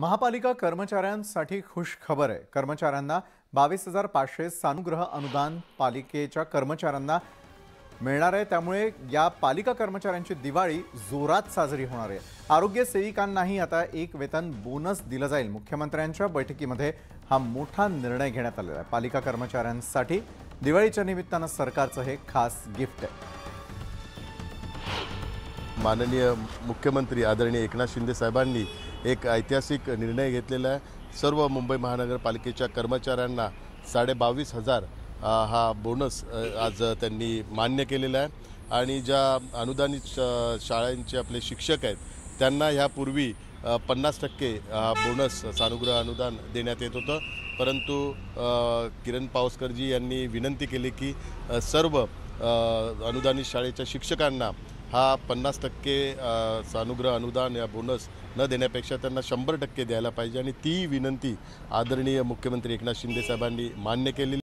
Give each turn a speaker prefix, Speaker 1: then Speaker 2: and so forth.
Speaker 1: महापालिका कर्मचाऱ्यांसाठी खुश खबर आहे कर्मचाऱ्यांना बावीस हजार पाचशे सानुग्रह अनुदान पालिकेच्या कर्मचाऱ्यांना मिळणार आहे त्यामुळे या पालिका कर्मचाऱ्यांची दिवाळी जोरात साजरी होणार आहे आरोग्य सेविकांनाही आता एक वेतन बोनस दिलं जाईल मुख्यमंत्र्यांच्या बैठकीमध्ये हा मोठा निर्णय घेण्यात आलेला आहे पालिका
Speaker 2: कर्मचाऱ्यांसाठी दिवाळीच्या निमित्तानं
Speaker 1: सरकारचं हे खास गिफ्ट आहे
Speaker 2: माननीय मुख्यमंत्री आदरणीय एकनाथ शिंदे साहेबांनी एक ऐतिहासिक निर्णय घेतलेला आहे सर्व मुंबई महानगरपालिकेच्या कर्मचाऱ्यांना साडेबावीस हजार हा बोनस आज त्यांनी मान्य केलेला आहे आणि ज्या अनुदानित शाळांचे आपले शिक्षक आहेत त्यांना ह्यापूर्वी पन्नास टक्के बोनस सानुग्रह अनुदान देण्यात येत होतं परंतु किरण पावसकरजी यांनी विनंती केली की सर्व अनुदानित शाळेच्या शिक्षकांना हा पन्नास टक्के सानुग्रह अनुदान या बोनस न देण्यापेक्षा त्यांना शंभर टक्के द्यायला पाहिजे आणि ती विनंती आदरणीय मुख्यमंत्री एकनाथ शिंदे साहेबांनी मान्य केलेली